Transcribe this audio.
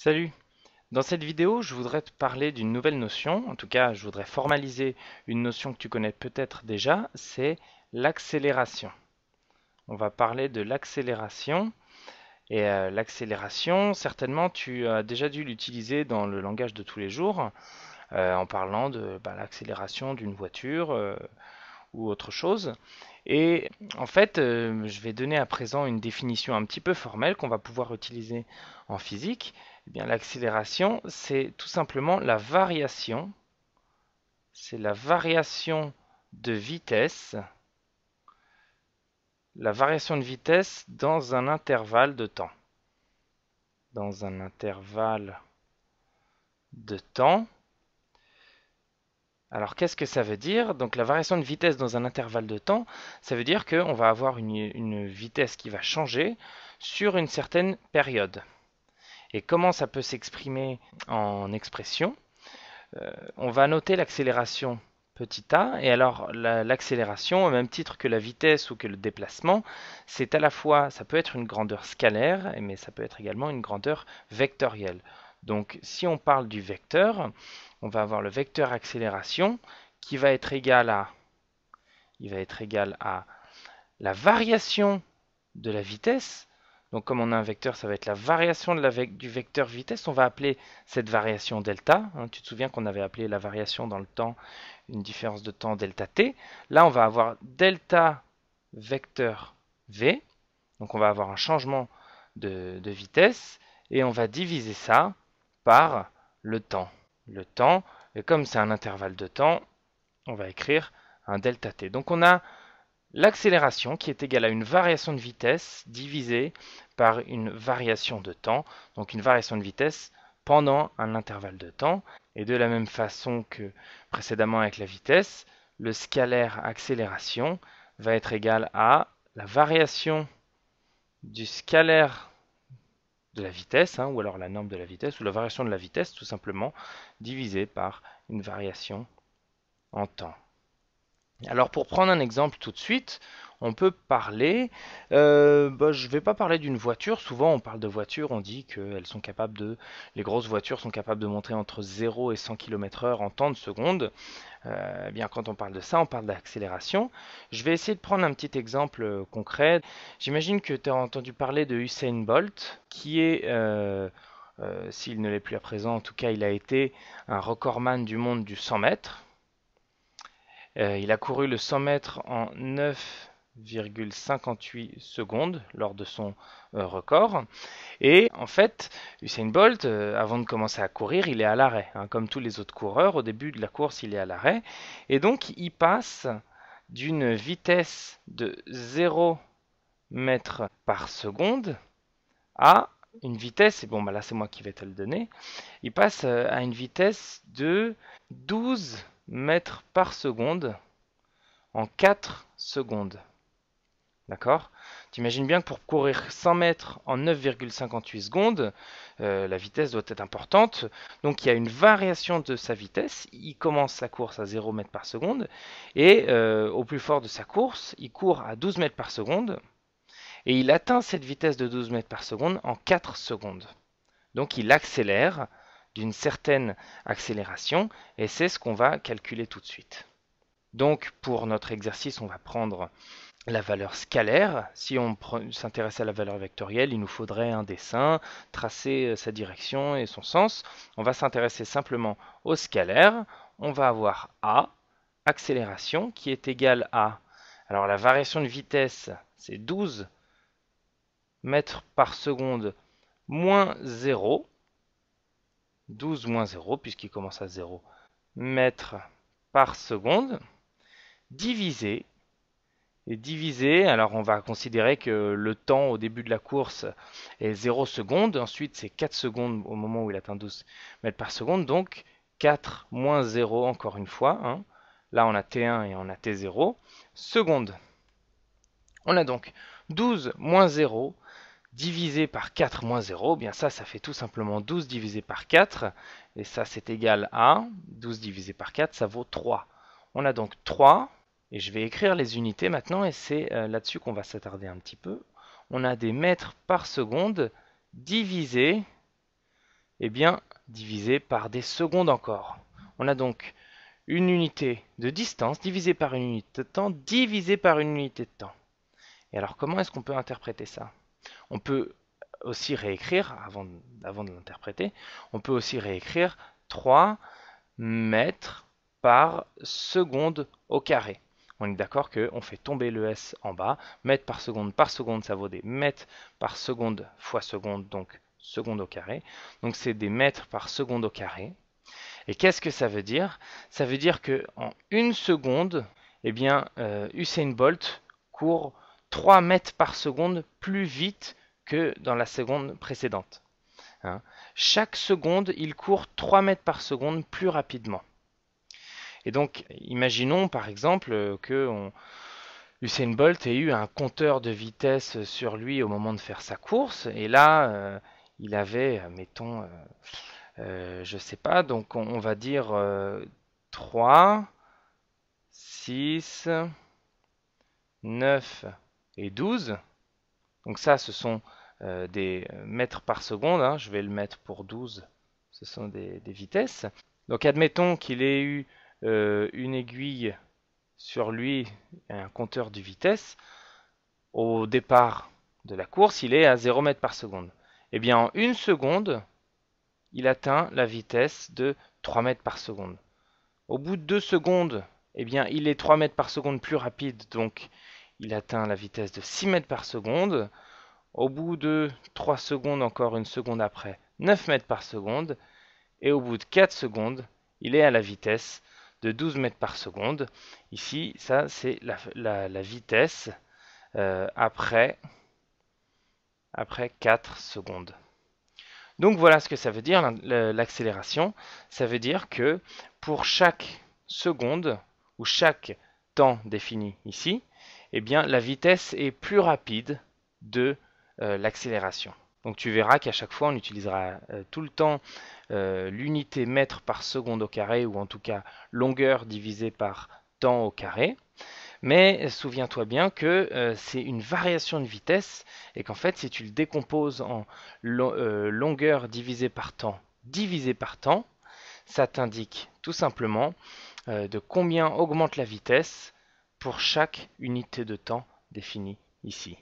Salut Dans cette vidéo, je voudrais te parler d'une nouvelle notion, en tout cas je voudrais formaliser une notion que tu connais peut-être déjà, c'est l'accélération. On va parler de l'accélération. Et euh, l'accélération, certainement tu as déjà dû l'utiliser dans le langage de tous les jours, euh, en parlant de bah, l'accélération d'une voiture euh, ou autre chose. Et en fait, euh, je vais donner à présent une définition un petit peu formelle qu'on va pouvoir utiliser en physique. Eh bien, l'accélération, c'est tout simplement la variation, c'est la variation de vitesse, la variation de vitesse dans un intervalle de temps. Dans un intervalle de temps, alors qu'est-ce que ça veut dire Donc la variation de vitesse dans un intervalle de temps, ça veut dire qu'on va avoir une, vitesse qui va changer sur une certaine période. Et comment ça peut s'exprimer en expression euh, On va noter l'accélération petit a, et alors l'accélération, au même titre que la vitesse ou que le déplacement, c'est à la fois, ça peut être une grandeur scalaire, mais ça peut être également une grandeur vectorielle. Donc si on parle du vecteur, on va avoir le vecteur accélération qui va être égal à va être égal à la variation de la vitesse. Donc comme on a un vecteur, ça va être la variation du vecteur vitesse. On va appeler cette variation delta. Hein. tu te souviens qu'on avait appelé la variation dans le temps une différence de temps delta t. Là, on va avoir delta vecteur v. Donc on va avoir un changement de vitesse. Et on va diviser ça par le temps. Le temps, et comme c'est un intervalle de temps, on va écrire un delta t. Donc on a l'accélération qui est égale à une variation de vitesse divisée par une variation de temps, donc une variation de vitesse pendant un intervalle de temps. Et de la même façon que précédemment avec la vitesse, le scalaire accélération va être égal à la variation du scalaire de la vitesse, hein, ou alors la norme de la vitesse, ou la variation de la vitesse, tout simplement, divisée par une variation en temps. Alors pour prendre un exemple tout de suite, on peut parler. Euh, bah, je ne vais pas parler d'une voiture. Souvent, on parle de voitures, on dit que sont capables de. Les grosses voitures sont capables de monter entre 0 et 100 km/h en temps de seconde. Euh, eh bien, quand on parle de ça, on parle d'accélération. Je vais essayer de prendre un petit exemple euh, concret. J'imagine que tu as entendu parler de Hussein Bolt, qui est. s'il ne l'est plus à présent, en tout cas il a été un recordman du monde du 100 mètres. il a couru le 100 mètres en 9 58 secondes lors de son euh, record. Et en fait, Usain Bolt, euh, avant de commencer à courir, il est à l'arrêt. Hein, comme tous les autres coureurs, au début de la course, il est à l'arrêt. Et donc, il passe d'une vitesse de 0 mètres par seconde à une vitesse, et bon bah là c'est moi qui vais te le donner, il passe euh, à une vitesse de 12 mètres par seconde en 4 secondes. D'accord T'imagines bien que pour courir 100 mètres en 9,58 secondes, euh, la vitesse doit être importante. Donc il y a une variation de sa vitesse. Il commence sa course à 0 mètre par seconde. Et euh, au plus fort de sa course, il court à 12 mètres par seconde. Et il atteint cette vitesse de 12 mètres par seconde en 4 secondes. Donc il accélère d'une certaine accélération. Et c'est ce qu'on va calculer tout de suite. Donc pour notre exercice, on va prendre la valeur scalaire. Si on s'intéresse à la valeur vectorielle, il nous faudrait un dessin, tracer euh, sa direction et son sens. On va s'intéresser simplement au scalaire. On va avoir A, accélération, qui est égale à... Alors la variation de vitesse, c'est 12 mètres par seconde moins 0. 12 moins 0, puisqu'il commence à 0 mètres par seconde, divisé divisé. Alors on va considérer que le temps au début de la course est 0 secondes, ensuite c'est 4 secondes au moment où il atteint 12 mètres par seconde, donc 4 moins 0 encore une fois. Hein. Là on a T1 et on a T0 seconde, On a donc 12 moins 0 divisé par 4 moins 0, eh bien ça, ça fait tout simplement 12 divisé par 4, et ça c'est égal à 12 divisé par 4, ça vaut 3. On a donc 3 et je vais écrire les unités maintenant et c'est euh, là-dessus qu'on va s'attarder un petit peu. On a des mètres par seconde divisé, eh bien, divisé par des secondes encore. On a donc une unité de distance divisée par une unité de temps divisée par une unité de temps. Et alors comment est-ce qu'on peut interpréter ça On peut aussi réécrire, avant, avant de l'interpréter, on peut aussi réécrire 3 mètres par seconde au carré on est d'accord qu'on fait tomber le S en bas, mètre par seconde par seconde, ça vaut des mètres par seconde fois seconde, donc seconde au carré. Donc c'est des mètres par seconde au carré. Et qu'est-ce que ça veut dire Ça veut dire que en une seconde, eh bien, euh, Usain Bolt court 3 mètres par seconde plus vite que dans la seconde précédente. Hein. Chaque seconde, il court 3 mètres par seconde plus rapidement. Et donc, imaginons par exemple que on, Bolt ait eu un compteur de vitesse sur lui au moment de faire sa course, et là, euh, il avait, mettons, euh, euh, je sais pas, donc on, va dire 3, 6, 9 et 12. Donc ça, ce sont des mètres par seconde, hein, je vais le mettre pour 12, ce sont des vitesses. Donc admettons qu'il ait eu euh, une aiguille sur lui un compteur de vitesse, au départ de la course, il est à 0 mètres par seconde. et eh bien, en une seconde, il atteint la vitesse de 3 mètres par seconde. Au bout de 2 secondes, eh bien, il est 3 mètres par seconde plus rapide, donc il atteint la vitesse de 6 mètres par seconde. Au bout de 3 secondes, encore une seconde après, 9 mètres par seconde. Et au bout de 4 secondes, il est à la vitesse de 12 mètres par seconde. Ici, ça, c'est la, vitesse euh, après, après 4 secondes. Donc voilà ce que ça veut dire, l'accélération. Ça veut dire que pour chaque seconde ou chaque temps défini ici, eh bien, la vitesse est plus rapide de euh, l'accélération. Donc tu verras qu'à chaque fois, on utilisera euh, tout le temps euh, l'unité mètre par seconde au carré, ou en tout cas longueur divisée par temps au carré. Mais euh, souviens-toi bien que c'est une variation de vitesse, et qu'en fait, si tu le décomposes en longueur divisée par temps divisé par temps, ça t'indique tout simplement de combien augmente la vitesse pour chaque unité de temps définie ici.